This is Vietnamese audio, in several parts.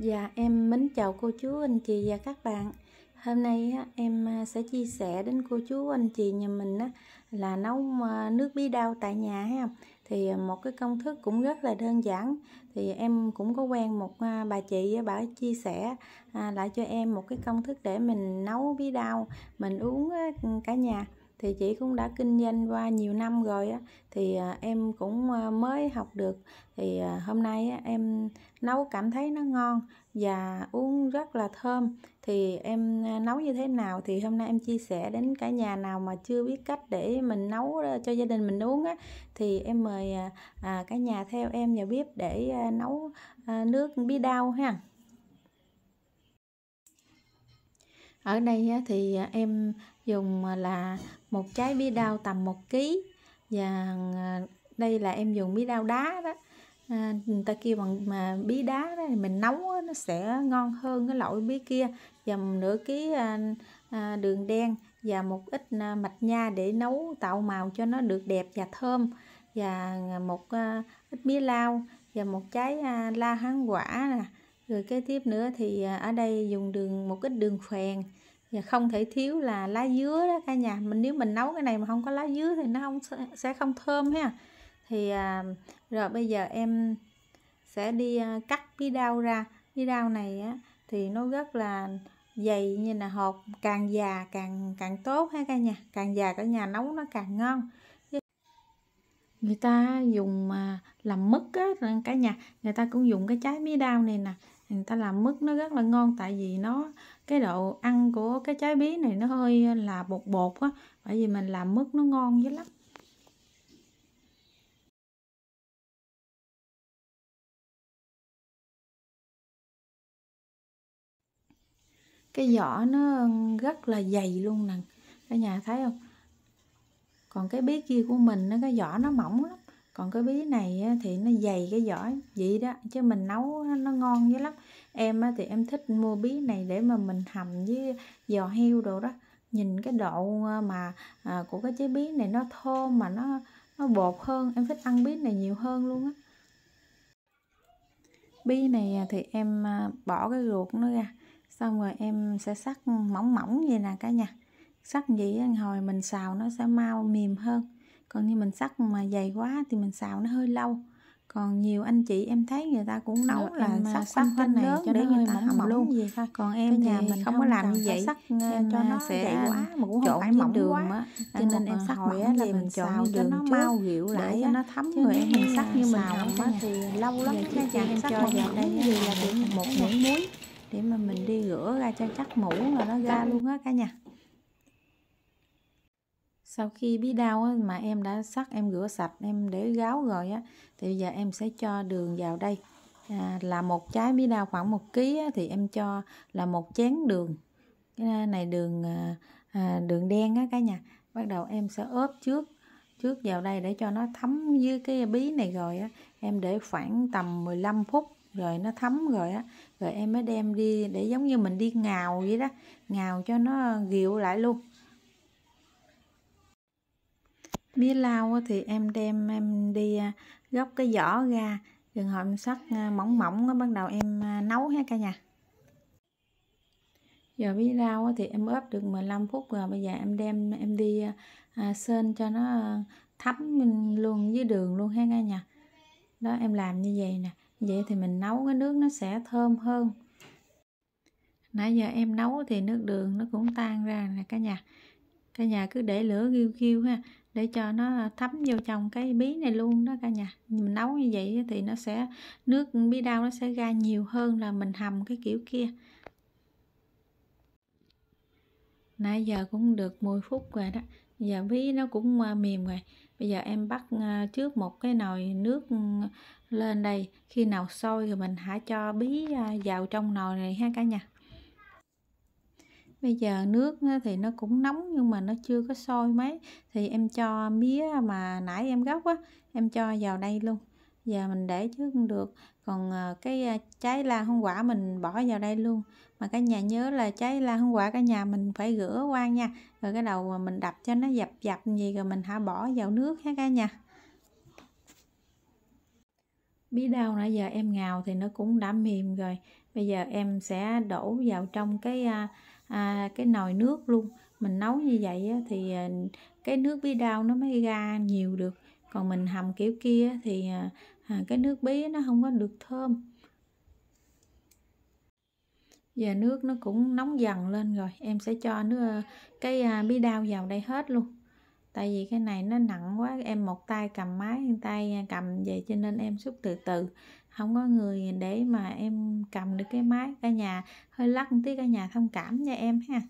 Dạ em mến chào cô chú anh chị và các bạn Hôm nay em à, sẽ chia sẻ đến cô chú anh chị nhà mình là nấu à, nước bí đao tại nhà ha Thì à, một cái công thức cũng rất là đơn giản Thì em cũng có quen một bà chị bà chia sẻ lại cho em một cái công thức để mình nấu bí đao Mình uống cả nhà thì chị cũng đã kinh doanh qua nhiều năm rồi á thì à, em cũng à, mới học được thì à, hôm nay em nấu cảm thấy nó ngon và uống rất là thơm thì em nấu như thế nào thì hôm nay em chia sẻ đến cả nhà nào mà chưa biết cách để mình nấu cho gia đình mình uống á thì em mời cả nhà theo em vào bếp để nấu nước bí đao ha ở đây thì em dùng à, là một trái bí đao tầm 1 kg và à, đây là em dùng bí đao đá đó à, người ta kêu bằng mà bí đá đó, mình nấu đó, nó sẽ ngon hơn cái loại bí kia dầm nửa ký à, à, đường đen và một ít à, mạch nha để nấu tạo màu cho nó được đẹp và thơm và à, một à, ít bí lao và một trái à, la hán quả nè rồi kế tiếp nữa thì à, ở đây dùng đường một ít đường phèn và dạ, không thể thiếu là lá dứa đó cả nhà mình nếu mình nấu cái này mà không có lá dứa thì nó không sẽ không thơm ha thì à, rồi bây giờ em sẽ đi à, cắt bí đao ra bí đao này á, thì nó rất là dày như là hột càng già càng càng tốt ha cả nhà càng già cả nhà nấu nó càng ngon người ta dùng mà làm mứt á cả nhà người ta cũng dùng cái trái bí đao này nè người ta làm mứt nó rất là ngon tại vì nó cái độ ăn của cái trái bí này nó hơi ờ, là bột bột á bởi vì mình làm mứt nó ngon dữ lắm cái vỏ nó ừ, rất là dày luôn nè cả nhà thấy không còn cái bí kia của mình nó cái vỏ nó mỏng lắm còn cái bí này thì nó dày cái vỏ vậy đó chứ mình nấu nó ngon dữ lắm em thì em thích mua bí này để mà mình hầm với giò heo đồ đó nhìn cái độ ờ, mà à, của cái trái bí này nó thơm mà nó nó bột hơn em thích ăn bí này nhiều hơn luôn á bí này à, thì em à, bỏ cái ruột nó ra xong rồi em sẽ sắc mỏng mỏng vậy nè cả nhà sắc vậy hồi mình xào nó sẽ mau mềm hơn còn như mình sắc mà dày quá thì mình xào nó hơi lâu còn nhiều anh chị em thấy người ta cũng ờ, nấu Đó, là sắc sắc trên này lớn cho để người ta mỏng luôn gì thôi. còn em cái nhà mình không, có làm như vậy sắc ờ, cho ờ, nó sẽ quá mà cũng không phải mỏng đường quá cho nên em sắc hỏi là mình trộn cho nó mau rượu lại cho nó thấm người em mình sắc như mình hầm á thì lâu lắm cái nhà em cho vào đây gì là điểm một muỗng muối để mà mình đi rửa ra cho chắc mũ là nó ra luôn á cả nhà sau khi bí đao á, mà em đã sắc em rửa sạch em để gáo rồi á thì bây giờ em sẽ cho đường vào đây à, là một trái bí đao khoảng một ký thì em cho là một chén đường cái này đường à, à, đường đen á cả nhà bắt đầu em sẽ ốp trước trước vào đây để cho nó thấm với cái bí này rồi á em để khoảng tầm 15 phút rồi nó thấm rồi á rồi em mới đem đi để giống như mình đi ngào vậy đó ngào cho nó ghiệu lại luôn mía lau thì em đem em đi à, góc cái vỏ ra trường hợp em sắc à, mỏng mỏng bắt đầu em à, nấu ha cả nhà giờ bí lau thì em ướp được 15 phút rồi bây giờ em đem em đi à, cho nó thấm luôn với đường luôn ha cả nhà đó em làm như vậy nè vậy thì mình nấu cái nước nó sẽ thơm hơn nãy giờ em nấu thì nước đường nó cũng tan ra nè cả nhà cả nhà cứ để lửa kêu kêu ha để cho nó thấm vô trong cái bí này luôn đó cả nhà mình nấu như vậy thì nó sẽ nước bí đao nó sẽ ra nhiều hơn là mình hầm cái kiểu kia nãy giờ cũng được 10 phút rồi đó giờ bí nó cũng à, mềm rồi bây giờ em bắt à, trước một cái nồi nước ừ, lên đây khi nào sôi thì mình hãy cho bí à, vào trong nồi này ha cả nhà bây giờ nước thì nó cũng nóng nhưng mà nó chưa có sôi mấy thì em cho mía mà nãy em gấp á em cho vào đây luôn giờ mình để trước cũng được còn ờ, cái ờ, trái la hương quả mình bỏ vào đây luôn mà cả nhà nhớ là trái la hương quả cả nhà mình phải rửa qua nha rồi cái đầu mà mình đập cho nó dập dập gì rồi mình hạ bỏ vào nước ha cả nhà bí đao nãy giờ em ngào thì nó cũng đã mềm rồi bây giờ em sẽ đổ vào trong cái à, à, cái nồi nước luôn mình nấu như vậy á, thì à, cái nước bí đao nó mới ra nhiều được còn mình hầm kiểu kia thì à, à, cái nước bí nó không có được thơm và nước nó cũng nóng dần lên rồi em sẽ cho nước à, cái bí đao vào đây hết luôn tại vì cái này nó nặng quá em một tay cầm máy một tay cầm về cho nên em xúc từ từ không có người để mà em cầm được cái máy cả nhà hơi lắc một tí cả nhà thông cảm nha em ha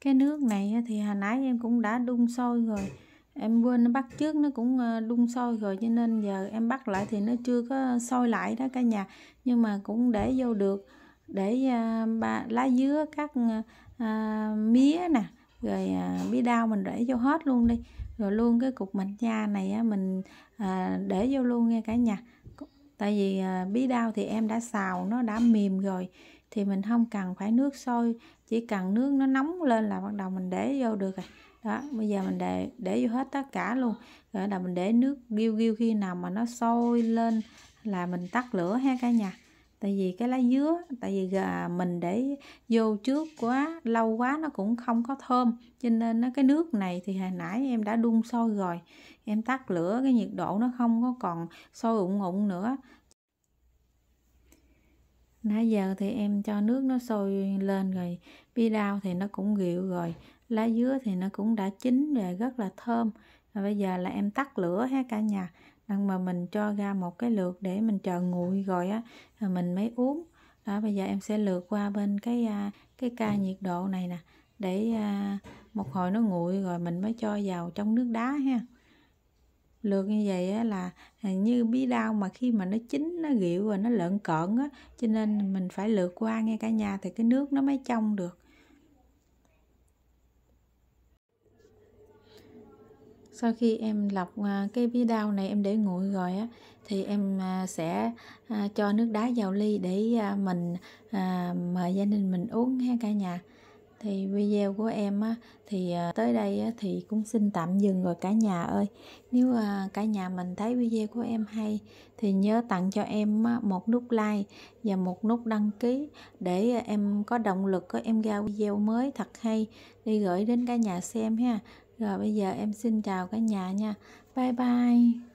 cái nước này thì hồi nãy em cũng đã đun sôi rồi em quên bắt trước nó cũng ờ, đun sôi rồi cho nên giờ em bắt lại thì nó chưa có sôi lại đó cả nhà nhưng mà cũng để vô được để ờ, ba lá dứa các à, ờ, mía nè rồi à, bí đao mình để vô hết luôn đi rồi luôn cái cục mạch da này á, mình à, để vô luôn nha cả nhà tại vì à, bí đao thì em đã xào nó đã mềm rồi thì mình không cần phải nước sôi chỉ cần nước nó nóng lên là bắt đầu mình để vô được rồi đó bây giờ mình để để vô hết tất cả luôn rồi là mình để nước ghiêu ghiêu khi nào mà nó sôi lên là mình tắt lửa ha cả nhà tại vì cái lá dứa tại vì gà mình để vô trước quá lâu quá nó cũng không có thơm cho nên nó cái nước này thì hồi nãy em đã đun sôi rồi em tắt lửa cái nhiệt độ nó không có còn sôi ụng ụng nữa nãy giờ thì em cho nước nó sôi lên rồi bi đao thì nó cũng rượu rồi lá dứa thì nó cũng đã chín rồi rất là thơm rồi bây giờ là em tắt lửa ha cả nhà mà mình cho ra một cái lượt để mình chờ nguội rồi á rồi mình mới uống đó bây giờ em sẽ lượt qua bên cái à, cái ca nhiệt độ này nè để à, một hồi nó nguội rồi mình mới cho vào trong nước đá ha lượt như vậy á, là à, như bí đao mà khi mà nó chín nó rượu và nó lợn cợn á cho nên mình phải lượt qua nghe cả nhà thì cái nước nó mới trong được sau khi em lọc à, cái bí đao này em để nguội rồi á thì em à, sẽ à, cho nước đá vào ly để mình mời gia đình mình uống ha cả nhà thì video của em á, thì tới đây á, thì cũng xin tạm dừng rồi cả nhà ơi nếu cả nhà mình thấy video của em hay thì nhớ tặng cho em một nút like và một nút đăng ký để em có động lực có em ra video mới thật hay đi gửi đến cả nhà xem ha rồi bây giờ em xin chào cả nhà nha bye bye